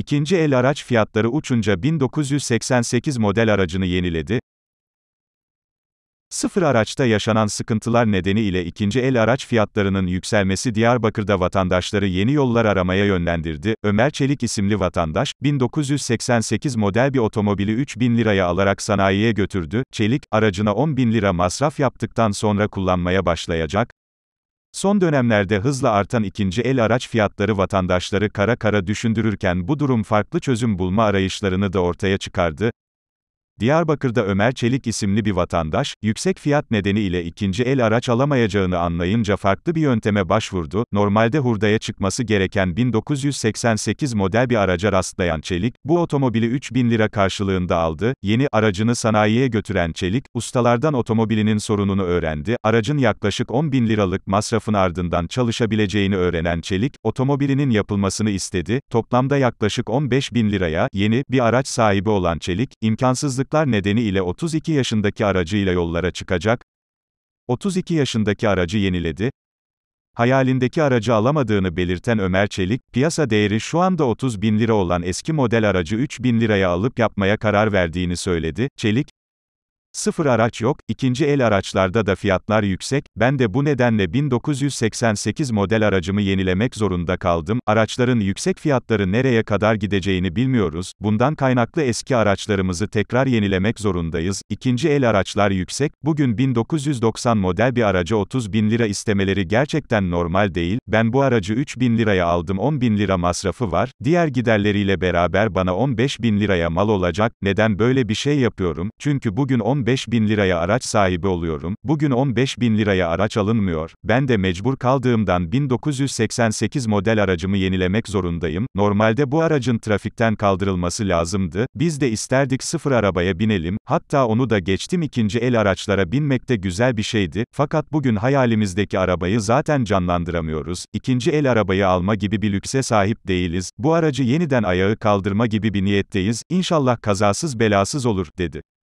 İkinci el araç fiyatları uçunca 1988 model aracını yeniledi. Sıfır araçta yaşanan sıkıntılar nedeniyle ikinci el araç fiyatlarının yükselmesi Diyarbakır'da vatandaşları yeni yollar aramaya yönlendirdi. Ömer Çelik isimli vatandaş, 1988 model bir otomobili 3 bin liraya alarak sanayiye götürdü. Çelik, aracına 10 bin lira masraf yaptıktan sonra kullanmaya başlayacak. Son dönemlerde hızla artan ikinci el araç fiyatları vatandaşları kara kara düşündürürken bu durum farklı çözüm bulma arayışlarını da ortaya çıkardı. Diyarbakır'da Ömer Çelik isimli bir vatandaş, yüksek fiyat nedeniyle ikinci el araç alamayacağını anlayınca farklı bir yönteme başvurdu. Normalde hurdaya çıkması gereken 1988 model bir araca rastlayan Çelik, bu otomobili 3000 lira karşılığında aldı. Yeni aracını sanayiye götüren Çelik, ustalardan otomobilinin sorununu öğrendi. Aracın yaklaşık 10 bin liralık masrafın ardından çalışabileceğini öğrenen Çelik, otomobilinin yapılmasını istedi. Toplamda yaklaşık 15 bin liraya yeni bir araç sahibi olan Çelik, imkansızlık sakatlıklar nedeniyle 32 yaşındaki aracıyla yollara çıkacak. 32 yaşındaki aracı yeniledi. Hayalindeki aracı alamadığını belirten Ömer Çelik, piyasa değeri şu anda 30 bin lira olan eski model aracı 3 bin liraya alıp yapmaya karar verdiğini söyledi. Çelik, Sıfır araç yok, ikinci el araçlarda da fiyatlar yüksek, ben de bu nedenle 1988 model aracımı yenilemek zorunda kaldım, araçların yüksek fiyatları nereye kadar gideceğini bilmiyoruz, bundan kaynaklı eski araçlarımızı tekrar yenilemek zorundayız, ikinci el araçlar yüksek, bugün 1990 model bir araca 30 bin lira istemeleri gerçekten normal değil, ben bu aracı 3 bin liraya aldım 10 bin lira masrafı var, diğer giderleriyle beraber bana 15 bin liraya mal olacak, neden böyle bir şey yapıyorum, çünkü bugün 10 15 bin liraya araç sahibi oluyorum, bugün 15 bin liraya araç alınmıyor, ben de mecbur kaldığımdan 1988 model aracımı yenilemek zorundayım, normalde bu aracın trafikten kaldırılması lazımdı, biz de isterdik sıfır arabaya binelim, hatta onu da geçtim ikinci el araçlara binmekte güzel bir şeydi, fakat bugün hayalimizdeki arabayı zaten canlandıramıyoruz, ikinci el arabayı alma gibi bir lükse sahip değiliz, bu aracı yeniden ayağı kaldırma gibi bir niyetteyiz, İnşallah kazasız belasız olur, dedi.